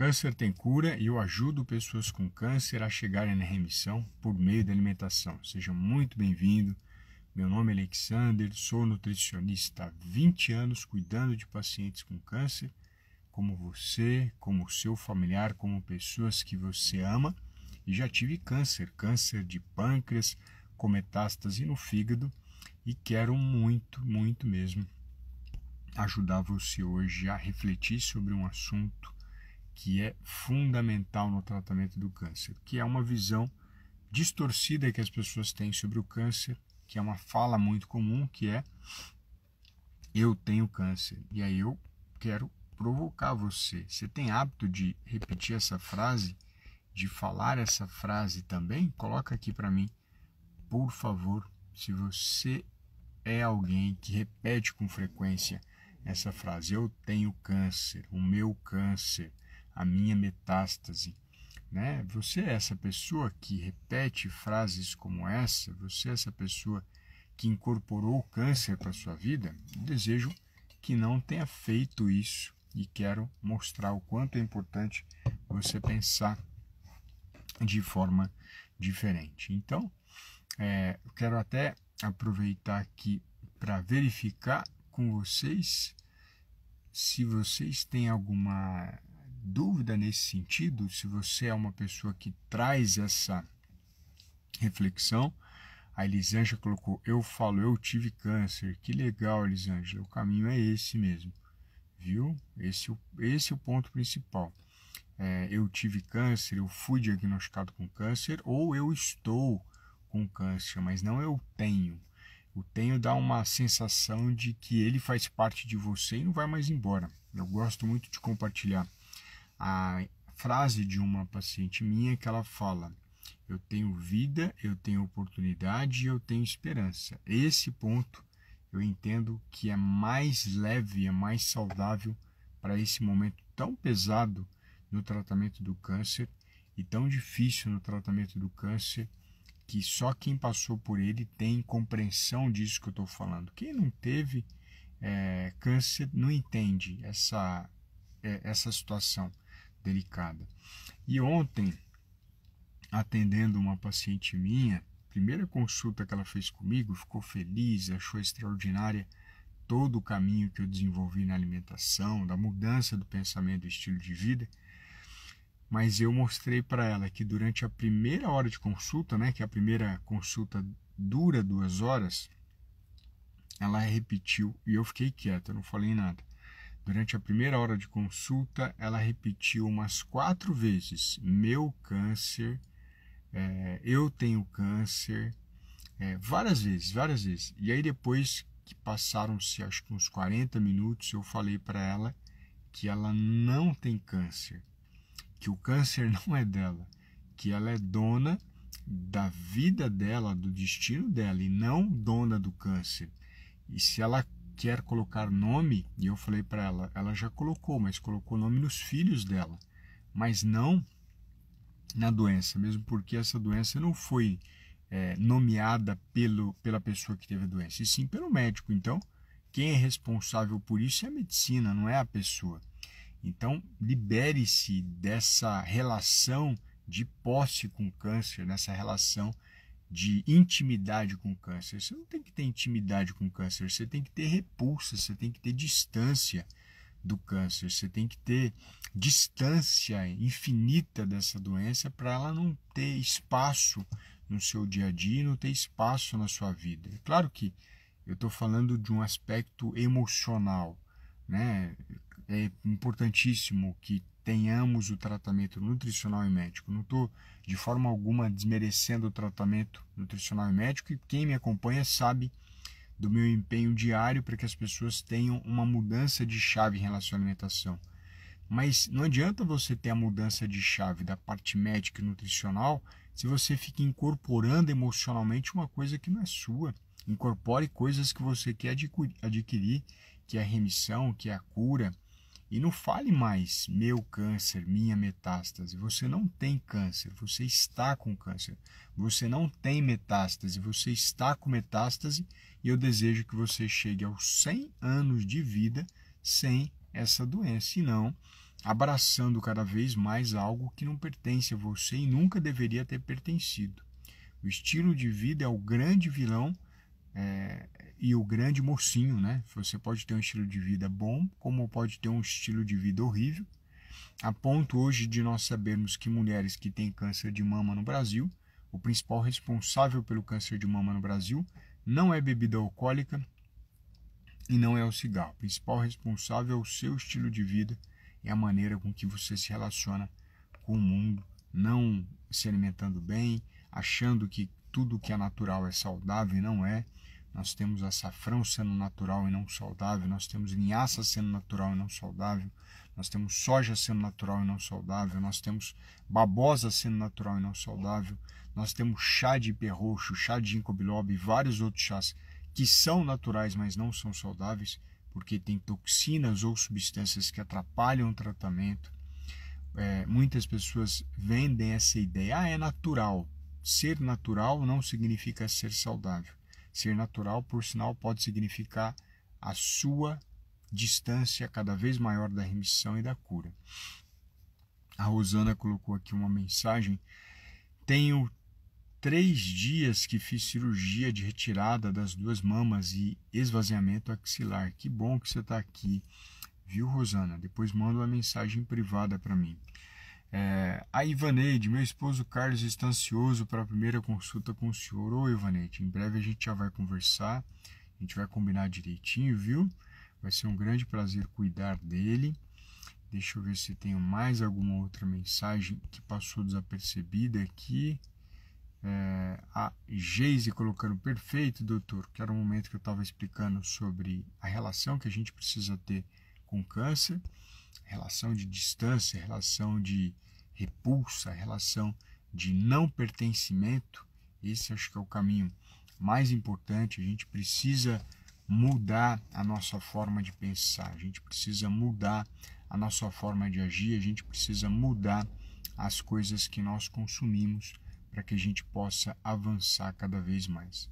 câncer tem cura e eu ajudo pessoas com câncer a chegarem na remissão por meio da alimentação. Seja muito bem-vindo. Meu nome é Alexander, sou nutricionista há 20 anos cuidando de pacientes com câncer, como você, como seu familiar, como pessoas que você ama. E já tive câncer, câncer de pâncreas, com metástase no fígado, e quero muito, muito mesmo ajudar você hoje a refletir sobre um assunto que é fundamental no tratamento do câncer, que é uma visão distorcida que as pessoas têm sobre o câncer, que é uma fala muito comum, que é eu tenho câncer e aí eu quero provocar você. Você tem hábito de repetir essa frase, de falar essa frase também? Coloca aqui para mim, por favor, se você é alguém que repete com frequência essa frase, eu tenho câncer, o meu câncer, a minha metástase. Né? Você é essa pessoa que repete frases como essa, você é essa pessoa que incorporou o câncer para sua vida. desejo que não tenha feito isso e quero mostrar o quanto é importante você pensar de forma diferente. Então, é, quero até aproveitar aqui para verificar com vocês se vocês têm alguma dúvida nesse sentido, se você é uma pessoa que traz essa reflexão, a Elisângela colocou: Eu falo, eu tive câncer. Que legal, Elisângela, o caminho é esse mesmo, viu? Esse, é esse é o ponto principal. É, eu tive câncer, eu fui diagnosticado com câncer, ou eu estou com câncer, mas não eu tenho. O tenho dá uma sensação de que ele faz parte de você e não vai mais embora. Eu gosto muito de compartilhar a frase de uma paciente minha que ela fala: Eu tenho vida, eu tenho oportunidade, eu tenho esperança. Esse ponto eu entendo que é mais leve, é mais saudável para esse momento tão pesado no tratamento do câncer e tão difícil no tratamento do câncer que só quem passou por ele tem compreensão disso que eu estou falando. Quem não teve é, câncer não entende essa, é, essa situação delicada. E ontem, atendendo uma paciente minha, primeira consulta que ela fez comigo, ficou feliz, achou extraordinária todo o caminho que eu desenvolvi na alimentação, da mudança do pensamento e estilo de vida. Mas eu mostrei para ela que durante a primeira hora de consulta, né, que é a primeira consulta dura duas horas, ela repetiu e eu fiquei quieto, eu não falei nada. Durante a primeira hora de consulta, ela repetiu umas quatro vezes: meu câncer, é, eu tenho câncer, é, várias vezes, várias vezes. E aí depois que passaram-se acho que uns 40 minutos, eu falei para ela que ela não tem câncer, que o câncer não é dela, que ela é dona da vida dela, do destino dela e não dona do câncer. E se ela quer colocar nome, e eu falei para ela, ela já colocou, mas colocou nome nos filhos dela, mas não na doença, mesmo porque essa doença não foi é, nomeada pelo, pela pessoa que teve a doença, e sim pelo médico. Então, quem é responsável por isso é a medicina, não é a pessoa. Então, libere-se dessa relação de posse com câncer, nessa relação de intimidade com o câncer. Você não tem que ter intimidade com o câncer, você tem que ter repulsa, você tem que ter distância do câncer, você tem que ter distância infinita dessa doença para ela não ter espaço no seu dia a dia não ter espaço na sua vida. É claro que eu estou falando de um aspecto emocional, né? É importantíssimo que tenhamos o tratamento nutricional e médico. Não estou de forma alguma desmerecendo o tratamento nutricional e médico, e quem me acompanha sabe do meu empenho diário para que as pessoas tenham uma mudança de chave em relação à alimentação. Mas não adianta você ter a mudança de chave da parte médica e nutricional se você fica incorporando emocionalmente uma coisa que não é sua. Incorpore coisas que você quer adquirir, que é a remissão, que é a cura, e não fale mais meu câncer, minha metástase. Você não tem câncer, você está com câncer. Você não tem metástase, você está com metástase. E eu desejo que você chegue aos 100 anos de vida sem essa doença, e não abraçando cada vez mais algo que não pertence a você e nunca deveria ter pertencido. O estilo de vida é o grande vilão é, e o grande mocinho, né? Você pode ter um estilo de vida bom, como pode ter um estilo de vida horrível. A ponto hoje de nós sabermos que mulheres que têm câncer de mama no Brasil, o principal responsável pelo câncer de mama no Brasil não é bebida alcoólica e não é o cigarro. O principal responsável é o seu estilo de vida e a maneira com que você se relaciona com o mundo, não se alimentando bem, achando que tudo que é natural é saudável e não é. Nós temos açafrão sendo natural e não saudável, nós temos linhaça sendo natural e não saudável, nós temos soja sendo natural e não saudável, nós temos babosa sendo natural e não saudável, nós temos chá de perroxo, chá de ginkgo biloba e vários outros chás que são naturais, mas não são saudáveis, porque tem toxinas ou substâncias que atrapalham o tratamento. É, muitas pessoas vendem essa ideia, ah, é natural. Ser natural não significa ser saudável. Ser natural, por sinal, pode significar a sua distância cada vez maior da remissão e da cura. A Rosana colocou aqui uma mensagem. Tenho três dias que fiz cirurgia de retirada das duas mamas e esvaziamento axilar. Que bom que você está aqui, viu, Rosana? Depois manda uma mensagem privada para mim. É, a Ivaneide, meu esposo Carlos está ansioso para a primeira consulta com o senhor. Ô Ivaneide, em breve a gente já vai conversar, a gente vai combinar direitinho, viu? Vai ser um grande prazer cuidar dele. Deixa eu ver se tenho mais alguma outra mensagem que passou desapercebida aqui. É, a Geise colocando perfeito, doutor, que era o um momento que eu estava explicando sobre a relação que a gente precisa ter com o câncer relação de distância, relação de repulsa, relação de não pertencimento. Esse acho que é o caminho mais importante. A gente precisa mudar a nossa forma de pensar, a gente precisa mudar a nossa forma de agir, a gente precisa mudar as coisas que nós consumimos para que a gente possa avançar cada vez mais.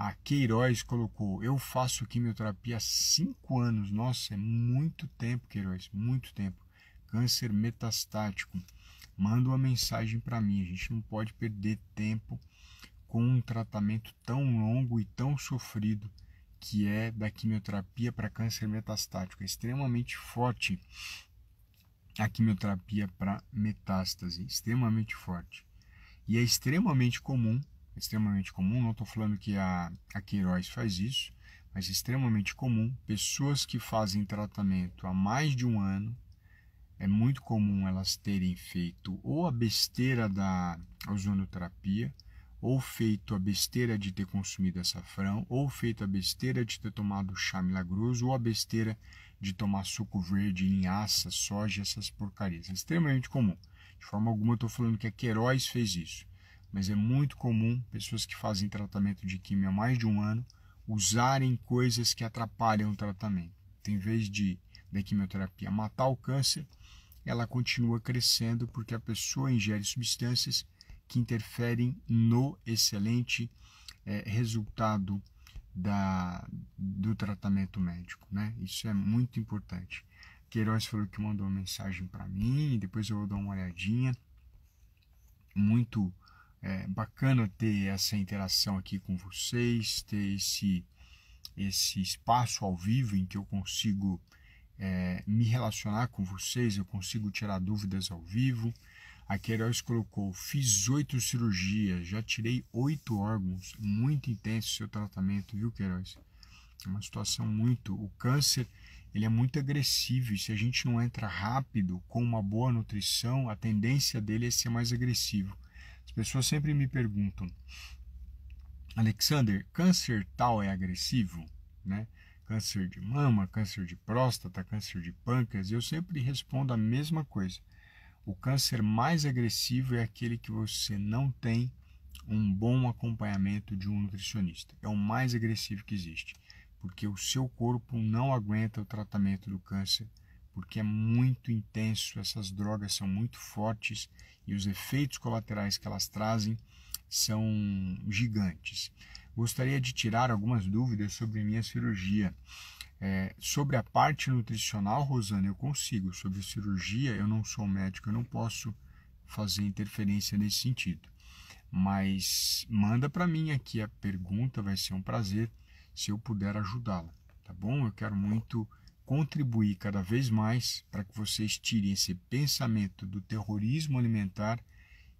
A Queiroz colocou: Eu faço quimioterapia há 5 anos. Nossa, é muito tempo, Queiroz, muito tempo. Câncer metastático. Manda uma mensagem para mim. A gente não pode perder tempo com um tratamento tão longo e tão sofrido que é da quimioterapia para câncer metastático. É extremamente forte a quimioterapia para metástase, extremamente forte. E é extremamente comum extremamente comum, não estou falando que a, a Queiroz faz isso, mas é extremamente comum, pessoas que fazem tratamento há mais de um ano, é muito comum elas terem feito ou a besteira da ozonoterapia, ou feito a besteira de ter consumido açafrão, ou feito a besteira de ter tomado chá milagroso, ou a besteira de tomar suco verde, linhaça, soja, essas porcarias. É extremamente comum. De forma alguma eu estou falando que a Queiroz fez isso mas é muito comum pessoas que fazem tratamento de quimio há mais de um ano usarem coisas que atrapalham o tratamento. Então, em vez de da quimioterapia matar o câncer, ela continua crescendo porque a pessoa ingere substâncias que interferem no excelente é, resultado da, do tratamento médico. Né? Isso é muito importante. Queiroz falou que mandou uma mensagem para mim, depois eu vou dar uma olhadinha. Muito é bacana ter essa interação aqui com vocês, ter esse, esse espaço ao vivo em que eu consigo é, me relacionar com vocês, eu consigo tirar dúvidas ao vivo. A Queiroz colocou: fiz oito cirurgias, já tirei oito órgãos. Muito intenso o seu tratamento, viu, Queiroz? É uma situação muito. O câncer ele é muito agressivo e se a gente não entra rápido com uma boa nutrição, a tendência dele é ser mais agressivo pessoas sempre me perguntam, Alexander, câncer tal é agressivo, né? Câncer de mama, câncer de próstata, câncer de pâncreas, eu sempre respondo a mesma coisa. O câncer mais agressivo é aquele que você não tem um bom acompanhamento de um nutricionista. É o mais agressivo que existe, porque o seu corpo não aguenta o tratamento do câncer porque é muito intenso, essas drogas são muito fortes e os efeitos colaterais que elas trazem são gigantes. Gostaria de tirar algumas dúvidas sobre minha cirurgia. É, sobre a parte nutricional, Rosana, eu consigo. Sobre cirurgia, eu não sou médico, eu não posso fazer interferência nesse sentido. Mas manda para mim aqui a pergunta, vai ser um prazer se eu puder ajudá-la, tá bom? Eu quero muito contribuir cada vez mais para que vocês tirem esse pensamento do terrorismo alimentar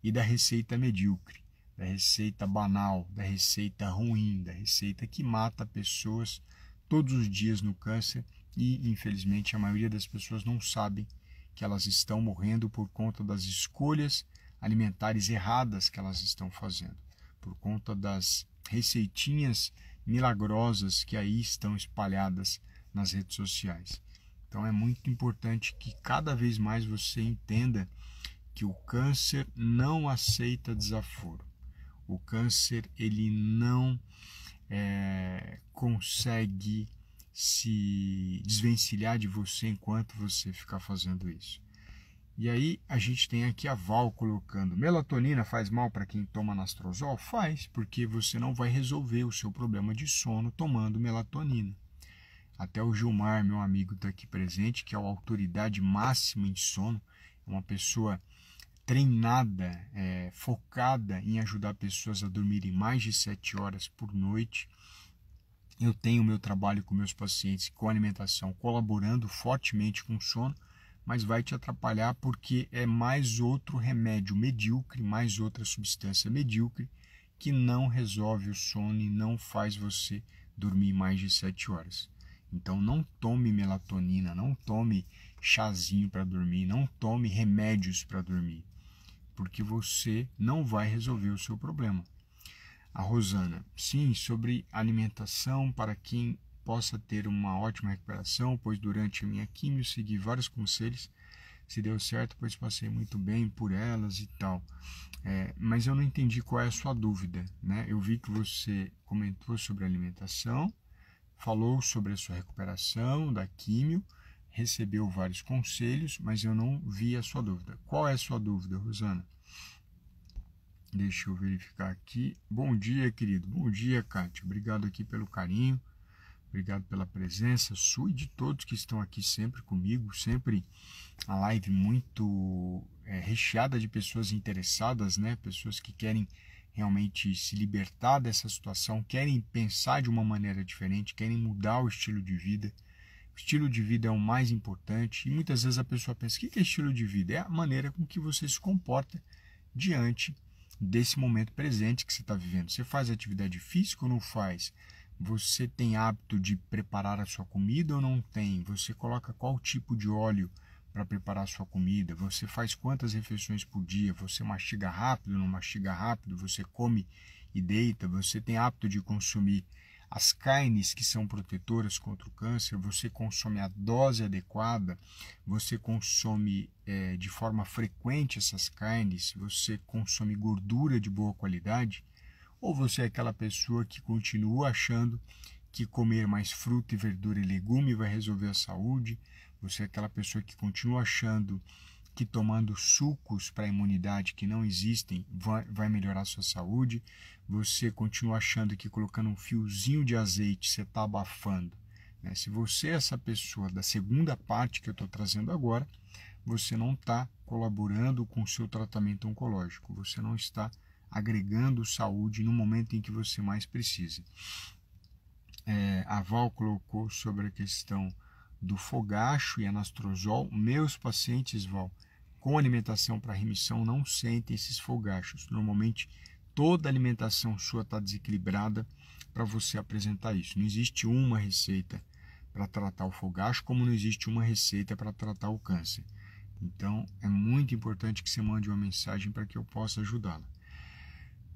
e da receita medíocre, da receita banal, da receita ruim, da receita que mata pessoas todos os dias no câncer e, infelizmente, a maioria das pessoas não sabem que elas estão morrendo por conta das escolhas alimentares erradas que elas estão fazendo, por conta das receitinhas milagrosas que aí estão espalhadas nas redes sociais. Então é muito importante que cada vez mais você entenda que o câncer não aceita desaforo. O câncer ele não é, consegue se desvencilhar de você enquanto você ficar fazendo isso. E aí a gente tem aqui a Val colocando: melatonina faz mal para quem toma nastrozol? Faz, porque você não vai resolver o seu problema de sono tomando melatonina. Até o Gilmar, meu amigo, está aqui presente, que é a autoridade máxima em sono, é uma pessoa treinada, é, focada em ajudar pessoas a dormirem mais de 7 horas por noite. Eu tenho meu trabalho com meus pacientes com alimentação colaborando fortemente com o sono, mas vai te atrapalhar porque é mais outro remédio medíocre, mais outra substância medíocre que não resolve o sono e não faz você dormir mais de 7 horas. Então não tome melatonina, não tome chazinho para dormir, não tome remédios para dormir, porque você não vai resolver o seu problema. A Rosana, sim, sobre alimentação para quem possa ter uma ótima recuperação, pois durante a minha quimio segui vários conselhos, se deu certo, pois passei muito bem por elas e tal. É, mas eu não entendi qual é a sua dúvida, né? Eu vi que você comentou sobre alimentação, falou sobre a sua recuperação da químio, recebeu vários conselhos, mas eu não vi a sua dúvida. Qual é a sua dúvida, Rosana? Deixa eu verificar aqui. Bom dia, querido. Bom dia, Kátia. Obrigado aqui pelo carinho. Obrigado pela presença sua e de todos que estão aqui sempre comigo, sempre a live muito é, recheada de pessoas interessadas, né? Pessoas que querem realmente se libertar dessa situação, querem pensar de uma maneira diferente, querem mudar o estilo de vida. O estilo de vida é o mais importante e muitas vezes a pessoa pensa: o que é estilo de vida? É a maneira com que você se comporta diante desse momento presente que você está vivendo. Você faz atividade física ou não faz? Você tem hábito de preparar a sua comida ou não tem? Você coloca qual tipo de óleo? para preparar sua comida, você faz quantas refeições por dia, você mastiga rápido, não mastiga rápido, você come e deita, você tem hábito de consumir as carnes que são protetoras contra o câncer, você consome a dose adequada, você consome é, de forma frequente essas carnes, você consome gordura de boa qualidade, ou você é aquela pessoa que continua achando que comer mais fruta e verdura e legume vai resolver a saúde, você é aquela pessoa que continua achando que tomando sucos para imunidade que não existem vai melhorar a sua saúde. Você continua achando que colocando um fiozinho de azeite você está abafando. Né? Se você é essa pessoa da segunda parte que eu estou trazendo agora, você não está colaborando com o seu tratamento oncológico. Você não está agregando saúde no momento em que você mais precisa. É, a Val colocou sobre a questão do fogacho e anastrozol, meus pacientes vão com alimentação para remissão não sentem esses fogachos. Normalmente toda alimentação sua está desequilibrada para você apresentar isso. Não existe uma receita para tratar o fogacho, como não existe uma receita para tratar o câncer. Então é muito importante que você mande uma mensagem para que eu possa ajudá-la.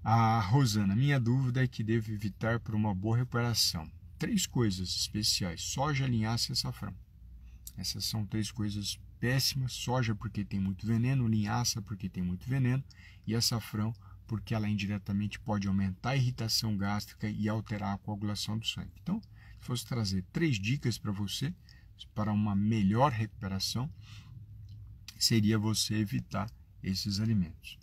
A ah, Rosana, minha dúvida é que devo evitar por uma boa reparação? três coisas especiais: soja, linhaça e açafrão. Essas são três coisas péssimas: soja porque tem muito veneno, linhaça porque tem muito veneno e açafrão porque ela indiretamente pode aumentar a irritação gástrica e alterar a coagulação do sangue. Então, se fosse trazer três dicas para você para uma melhor recuperação, seria você evitar esses alimentos.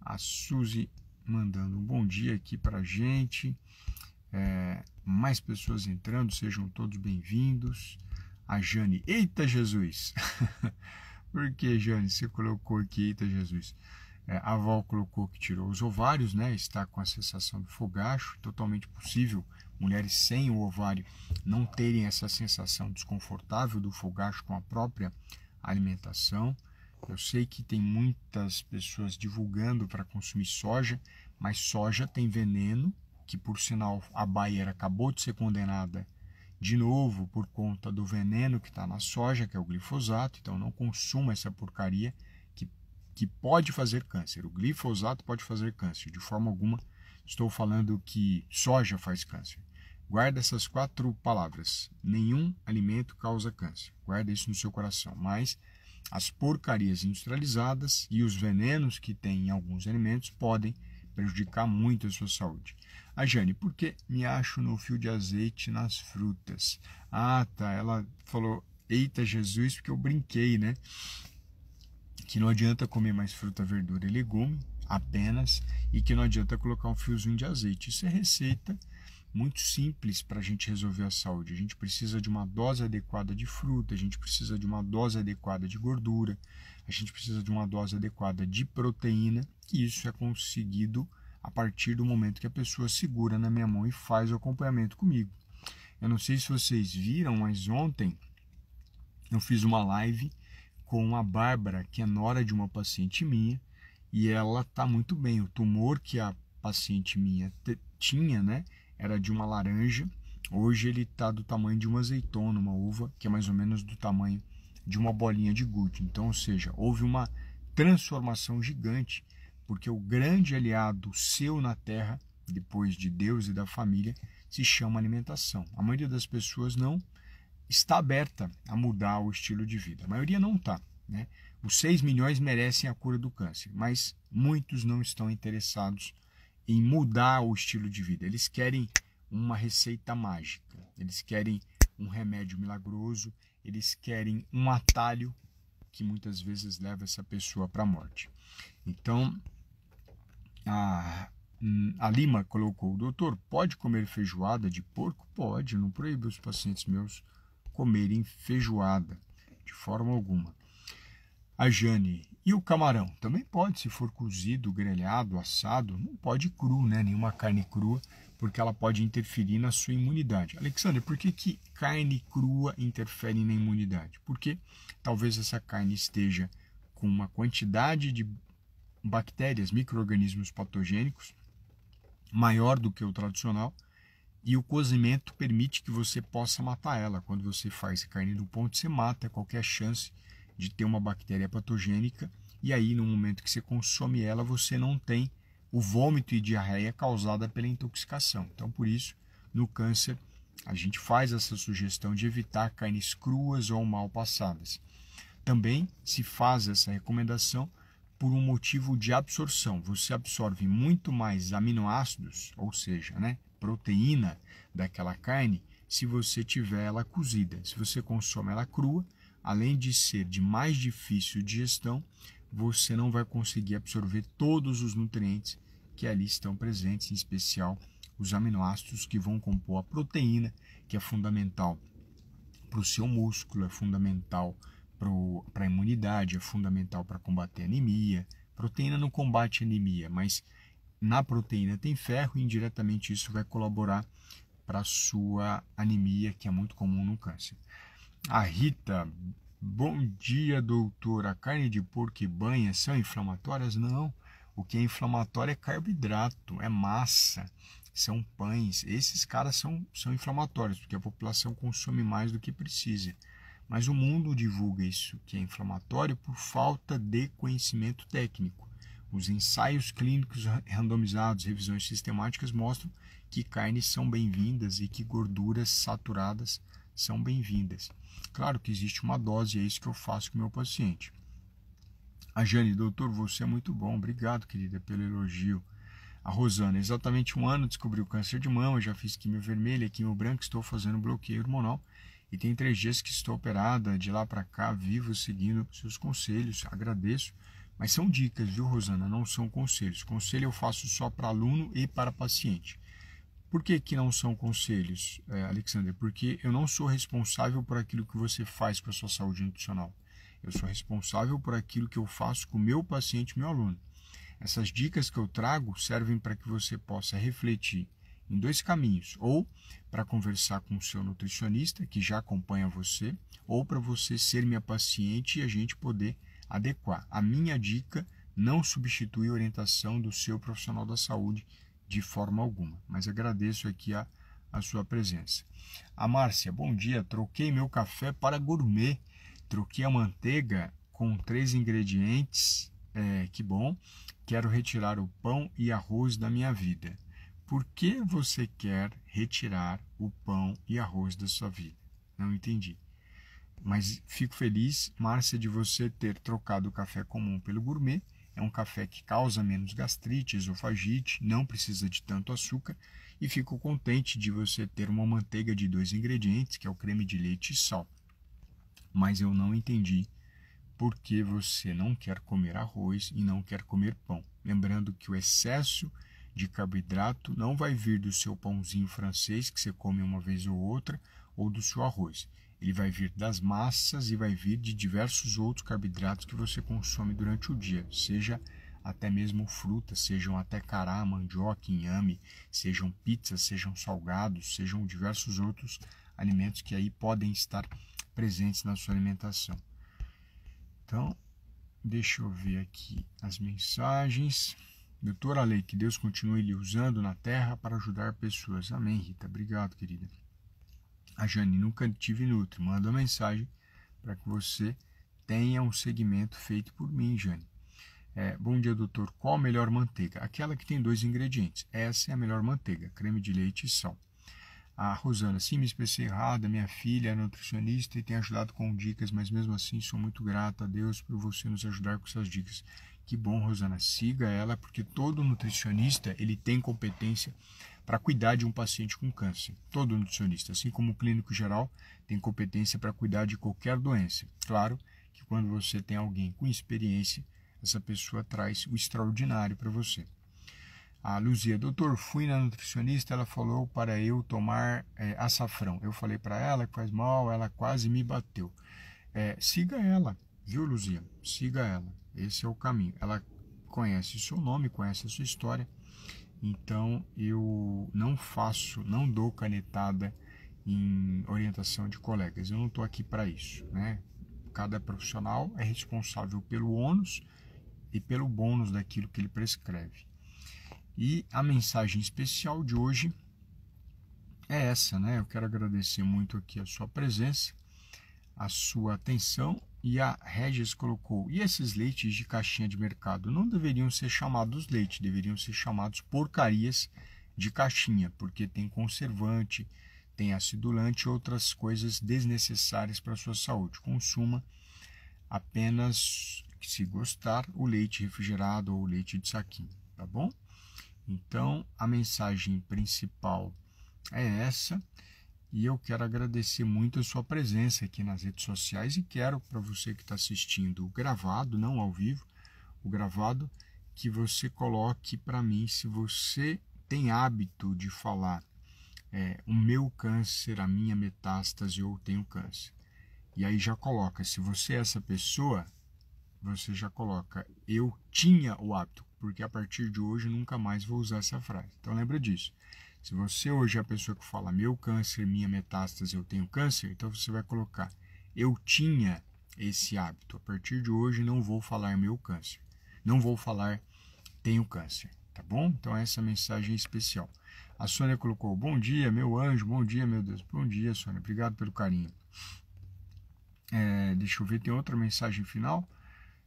A Suzy mandando um bom dia aqui para a gente. É, mais pessoas entrando, sejam todos bem-vindos. A Jane, eita Jesus! Por que, Jane, você colocou aqui, eita Jesus? É, a avó colocou que tirou os ovários, né? Está com a sensação do fogacho, totalmente possível mulheres sem o ovário não terem essa sensação desconfortável do fogacho com a própria alimentação. Eu sei que tem muitas pessoas divulgando para consumir soja, mas soja tem veneno que por sinal a Bayer acabou de ser condenada de novo por conta do veneno que está na soja, que é o glifosato, então não consuma essa porcaria que, que pode fazer câncer. O glifosato pode fazer câncer, de forma alguma estou falando que soja faz câncer. Guarda essas quatro palavras. Nenhum alimento causa câncer. Guarda isso no seu coração. Mas as porcarias industrializadas e os venenos que tem em alguns alimentos podem prejudicar muito a sua saúde. A Jane, por que me acho no fio de azeite nas frutas? Ah, tá. Ela falou, eita Jesus, porque eu brinquei, né? Que não adianta comer mais fruta, verdura e legume apenas e que não adianta colocar um fiozinho de azeite. Isso é receita muito simples para a gente resolver a saúde. A gente precisa de uma dose adequada de fruta, a gente precisa de uma dose adequada de gordura, a gente precisa de uma dose adequada de proteína, e isso é conseguido a partir do momento que a pessoa segura na minha mão e faz o acompanhamento comigo. Eu não sei se vocês viram, mas ontem eu fiz uma live com a Bárbara, que é nora de uma paciente minha, e ela está muito bem. O tumor que a paciente minha tinha, né, era de uma laranja. Hoje ele está do tamanho de uma azeitona, uma uva, que é mais ou menos do tamanho de uma bolinha de gude. Então, ou seja, houve uma transformação gigante porque o grande aliado seu na terra, depois de Deus e da família, se chama alimentação. A maioria das pessoas não está aberta a mudar o estilo de vida. A maioria não está. Né? Os 6 milhões merecem a cura do câncer, mas muitos não estão interessados em mudar o estilo de vida. Eles querem uma receita mágica, eles querem um remédio milagroso, eles querem um atalho que muitas vezes leva essa pessoa para a morte. Então, a, hum, a Lima colocou: Doutor, pode comer feijoada de porco? Pode, não proíbo os pacientes meus comerem feijoada de forma alguma. A Jane, e o camarão? Também pode, se for cozido, grelhado, assado, não pode cru, né? Nenhuma carne crua, porque ela pode interferir na sua imunidade. Alexandre, por que, que carne crua interfere na imunidade? Porque talvez essa carne esteja com uma quantidade de bactérias, micro-organismos patogênicos, maior do que o tradicional, e o cozimento permite que você possa matar ela. Quando você faz carne no ponto, você mata qualquer chance de ter uma bactéria patogênica, e aí no momento que você consome ela, você não tem o vômito e diarreia causada pela intoxicação. Então, por isso, no câncer, a gente faz essa sugestão de evitar carnes cruas ou mal passadas. Também se faz essa recomendação por um motivo de absorção. Você absorve muito mais aminoácidos, ou seja, né, proteína daquela carne, se você tiver ela cozida. Se você consome ela crua, além de ser de mais difícil digestão, você não vai conseguir absorver todos os nutrientes que ali estão presentes, em especial os aminoácidos que vão compor a proteína, que é fundamental para o seu músculo, é fundamental para a imunidade, é fundamental para combater anemia. Proteína não combate anemia, mas na proteína tem ferro e indiretamente isso vai colaborar para sua anemia, que é muito comum no câncer. A Rita, bom dia, doutor a Carne de porco e banha são inflamatórias? Não. O que é inflamatório é carboidrato, é massa, são pães. Esses caras são, são inflamatórios, porque a população consome mais do que precisa. Mas o mundo divulga isso que é inflamatório por falta de conhecimento técnico. Os ensaios clínicos randomizados, revisões sistemáticas mostram que carnes são bem-vindas e que gorduras saturadas são bem-vindas. Claro que existe uma dose, é isso que eu faço com o meu paciente. A Jane, doutor, você é muito bom, obrigado, querida, pelo elogio. A Rosana, exatamente um ano descobri o câncer de mama, já fiz quimio vermelha, quimio branco, estou fazendo bloqueio hormonal e tem três dias que estou operada, de lá para cá, vivo seguindo seus conselhos, agradeço. Mas são dicas, viu, Rosana? Não são conselhos. Conselho eu faço só para aluno e para paciente. Por que, que não são conselhos, eh, Alexander? Porque eu não sou responsável por aquilo que você faz com a sua saúde nutricional. Eu sou responsável por aquilo que eu faço com o meu paciente, meu aluno. Essas dicas que eu trago servem para que você possa refletir em dois caminhos: ou para conversar com o seu nutricionista, que já acompanha você, ou para você ser minha paciente e a gente poder adequar. A minha dica não substitui a orientação do seu profissional da saúde de forma alguma, mas agradeço aqui a, a sua presença. A Márcia, bom dia. Troquei meu café para gourmet. Troquei a manteiga com três ingredientes. É, que bom. Quero retirar o pão e arroz da minha vida. Por que você quer retirar o pão e arroz da sua vida? Não entendi. Mas fico feliz, Márcia, de você ter trocado o café comum pelo gourmet. É um café que causa menos gastrite, esofagite, não precisa de tanto açúcar. E fico contente de você ter uma manteiga de dois ingredientes, que é o creme de leite e sal. Mas eu não entendi por que você não quer comer arroz e não quer comer pão. Lembrando que o excesso de carboidrato não vai vir do seu pãozinho francês que você come uma vez ou outra ou do seu arroz. Ele vai vir das massas e vai vir de diversos outros carboidratos que você consome durante o dia, seja até mesmo frutas, sejam até cará, mandioca, inhame, sejam pizzas, sejam salgados, sejam diversos outros alimentos que aí podem estar presentes na sua alimentação. Então, deixa eu ver aqui as mensagens. Doutor lei que Deus continue lhe usando na terra para ajudar pessoas. Amém, Rita. Obrigado, querida. A Jane, nunca tive Nutri. Manda uma mensagem para que você tenha um segmento feito por mim, Jane. É, bom dia, doutor. Qual a melhor manteiga? Aquela que tem dois ingredientes. Essa é a melhor manteiga, creme de leite e sal. A Rosana, sim, me expressei errada. Minha filha é nutricionista e tem ajudado com dicas, mas mesmo assim sou muito grata a Deus por você nos ajudar com essas dicas. Que bom, Rosana, siga ela, porque todo nutricionista ele tem competência para cuidar de um paciente com câncer. Todo nutricionista, assim como o clínico geral, tem competência para cuidar de qualquer doença. Claro que quando você tem alguém com experiência, essa pessoa traz o extraordinário para você. A Luzia, doutor, fui na nutricionista, ela falou para eu tomar é, açafrão. Eu falei para ela que faz mal, ela quase me bateu. É, siga ela, viu, Luzia? Siga ela. Esse é o caminho. Ela conhece o seu nome, conhece a sua história. Então eu não faço, não dou canetada em orientação de colegas. Eu não estou aqui para isso, né? Cada profissional é responsável pelo ônus e pelo bônus daquilo que ele prescreve. E a mensagem especial de hoje é essa, né? Eu quero agradecer muito aqui a sua presença, a sua atenção e a Regis colocou: e esses leites de caixinha de mercado não deveriam ser chamados leite, deveriam ser chamados porcarias de caixinha, porque tem conservante, tem acidulante e outras coisas desnecessárias para a sua saúde. Consuma apenas, se gostar, o leite refrigerado ou o leite de saquinho, tá bom? Então, a mensagem principal é essa. E eu quero agradecer muito a sua presença aqui nas redes sociais e quero, para você que está assistindo o gravado, não ao vivo, o gravado, que você coloque para mim se você tem hábito de falar é, o meu câncer, a minha metástase ou tenho câncer. E aí já coloca, se você é essa pessoa, você já coloca eu tinha o hábito, porque a partir de hoje nunca mais vou usar essa frase. Então lembra disso. Se você hoje é a pessoa que fala meu câncer, minha metástase, eu tenho câncer, então você vai colocar eu tinha esse hábito. A partir de hoje não vou falar meu câncer. Não vou falar tenho câncer, tá bom? Então essa mensagem é especial. A Sônia colocou: "Bom dia, meu anjo. Bom dia, meu Deus. Bom dia, Sônia. Obrigado pelo carinho." É, deixa eu ver, tem outra mensagem final.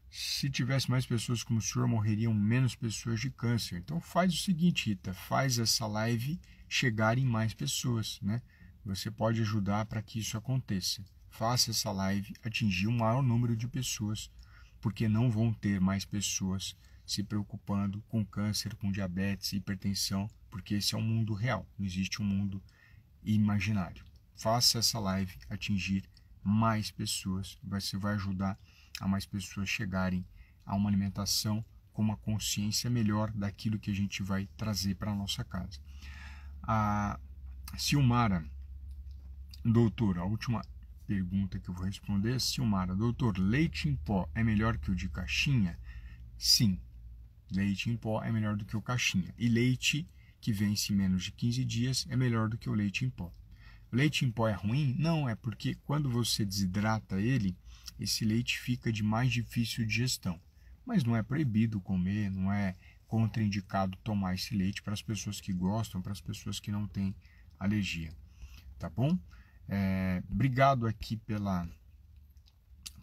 Se tivesse mais pessoas como o senhor, morreriam menos pessoas de câncer. Então faz o seguinte, Rita, faz essa live chegar em mais pessoas, né? Você pode ajudar para que isso aconteça. Faça essa live atingir o um maior número de pessoas, porque não vão ter mais pessoas se preocupando com câncer, com diabetes, hipertensão, porque esse é um mundo real, não existe um mundo imaginário. Faça essa live atingir mais pessoas, você vai ajudar a mais pessoas chegarem a uma alimentação com uma consciência melhor daquilo que a gente vai trazer para a nossa casa. A Silmara, doutor, a última pergunta que eu vou responder é Silmara, doutor, leite em pó é melhor que o de caixinha? Sim, leite em pó é melhor do que o caixinha. E leite que vence menos de 15 dias é melhor do que o leite em pó. Leite em pó é ruim? Não, é porque quando você desidrata ele, esse leite fica de mais difícil digestão. Mas não é proibido comer, não é contraindicado tomar esse leite para as pessoas que gostam, para as pessoas que não têm alergia. Tá bom? É, obrigado aqui pela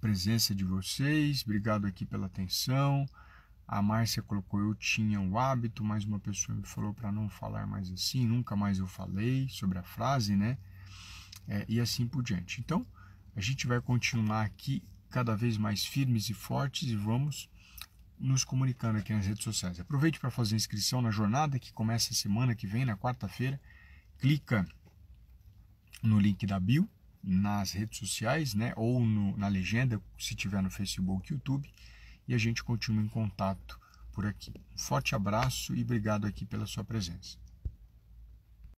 presença de vocês, obrigado aqui pela atenção. A Márcia colocou: eu tinha o hábito, mas uma pessoa me falou para não falar mais assim, nunca mais eu falei sobre a frase, né? É, e assim por diante. Então, a gente vai continuar aqui cada vez mais firmes e fortes e vamos nos comunicando aqui nas redes sociais. Aproveite para fazer inscrição na jornada que começa a semana que vem, na quarta-feira. Clica no link da bio nas redes sociais, né, ou no, na legenda, se tiver no Facebook, YouTube, e a gente continua em contato por aqui. Um forte abraço e obrigado aqui pela sua presença.